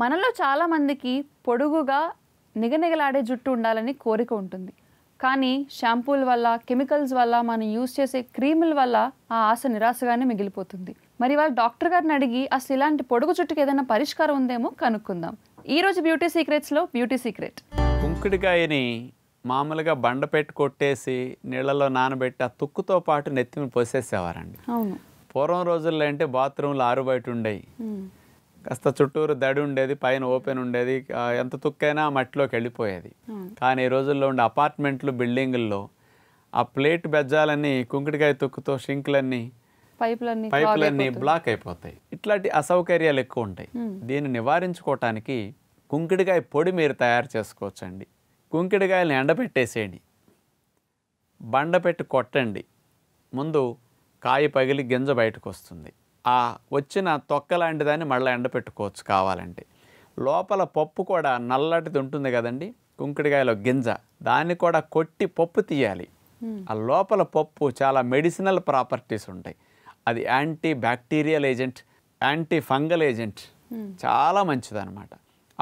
మనలో చాలామందికి పొడుగుగా నిగనిగలాడే జుట్టు ఉండాలని కోరిక ఉంటుంది కానీ షాంపూల వల్ల కెమికల్స్ వల్ల మనం యూజ్ చేసే క్రీముల వల్ల ఆ ఆశ నిరాశగానే మిగిలిపోతుంది మరి వాళ్ళు డాక్టర్ గారిని అడిగి అసలు ఇలాంటి పొడుగు జుట్టుకి ఏదైనా పరిష్కారం ఉందేమో కనుక్కుందాం ఈరోజు బ్యూటీ సీక్రెట్స్లో బ్యూటీ సీక్రెట్ కుంకుడికాయని మామూలుగా బండ పెట్టి కొట్టేసి నీళ్ళలో నానబెట్టి ఆ తుక్కుతో పాటు నెత్తిని పోసేసేవారండి అవును పూర్వం రోజుల్లో అంటే బాత్రూంలు ఆరు బయట ఉండేవి కాస్త చుట్టూరు దడి ఉండేది పైన ఓపెన్ ఉండేది ఎంత తుక్కైనా మట్టిలోకి వెళ్ళిపోయేది కానీ ఈ రోజుల్లో ఉండే అపార్ట్మెంట్లు బిల్డింగుల్లో ఆ ప్లేట్ బెజ్జాలన్నీ కుంకుడికాయ తుక్కుతో షింక్లన్నీ పైపులన్నీ పైపులన్నీ బ్లాక్ అయిపోతాయి ఇట్లాంటి అసౌకర్యాలు ఎక్కువ ఉంటాయి దీన్ని నివారించుకోవటానికి కుంకుడికాయ పొడి మీరు తయారు చేసుకోవచ్చండి కుంకిడికాయలను ఎండబెట్టేసేయండి బండ పెట్టి కొట్టండి ముందు కాయ పగిలి గింజ బయటకు వస్తుంది ఆ వచ్చిన తొక్క లాంటిదాన్ని మళ్ళీ ఎండపెట్టుకోవచ్చు కావాలంటే లోపల పప్పు కూడా నల్లటిది ఉంటుంది కదండి కుంకుడికాయలో గింజ దాన్ని కూడా కొట్టి పప్పు తీయాలి ఆ లోపల పప్పు చాలా మెడిసినల్ ప్రాపర్టీస్ ఉంటాయి అది anti bacterial agent anti fungal agent చాలా మంచిదన్నమాట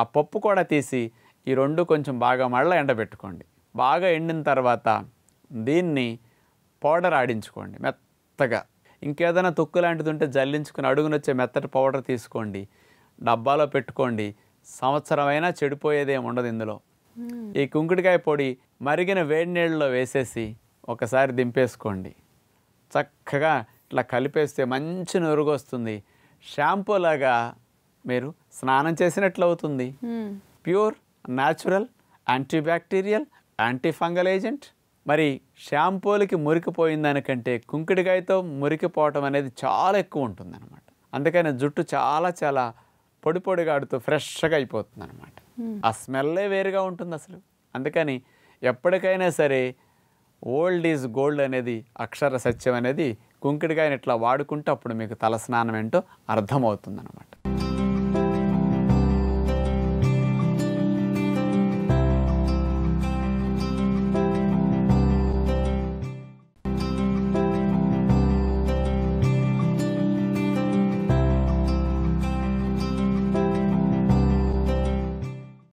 ఆ పప్పు కూడా తీసి ఈ రెండు కొంచెం బాగా మళ్ళీ ఎండబెట్టుకోండి బాగా ఎండిన తర్వాత దీన్ని పౌడర్ ఆడించుకోండి మెత్తగా ఇంకేదైనా తొక్కు లాంటిది ఉంటే జల్లించుకుని అడుగునొచ్చే మెత్తటి పౌడర్ తీసుకోండి డబ్బాలో పెట్టుకోండి సంవత్సరమైనా చెడిపోయేదే ఉండదు ఇందులో ఈ కుంకుడికాయ పొడి మరిగిన వేడి నీళ్ళలో వేసేసి ఒకసారి దింపేసుకోండి చక్కగా ఇట్లా కలిపేస్తే మంచి నురుగు వస్తుంది షాంపూలాగా మీరు స్నానం చేసినట్లు అవుతుంది pure natural antibacterial anti fungal agent మరి షాంపూలకి దానికంటే కుంకుడికాయతో మురికిపోవటం అనేది చాలా ఎక్కువ అనమాట అందుకని జుట్టు చాలా చాలా పొడి ఆడుతూ ఫ్రెష్గా అయిపోతుంది అనమాట hmm. ఆ స్మెల్లే వేరుగా ఉంటుంది అసలు అందుకని ఎప్పటికైనా సరే ఓల్డ్ ఈజ్ గోల్డ్ అనేది అక్షర సత్యం అనేది కుంకుడికాయని ఇట్లా వాడుకుంటే అప్పుడు మీకు తలస్నానం ఏంటో అనమాట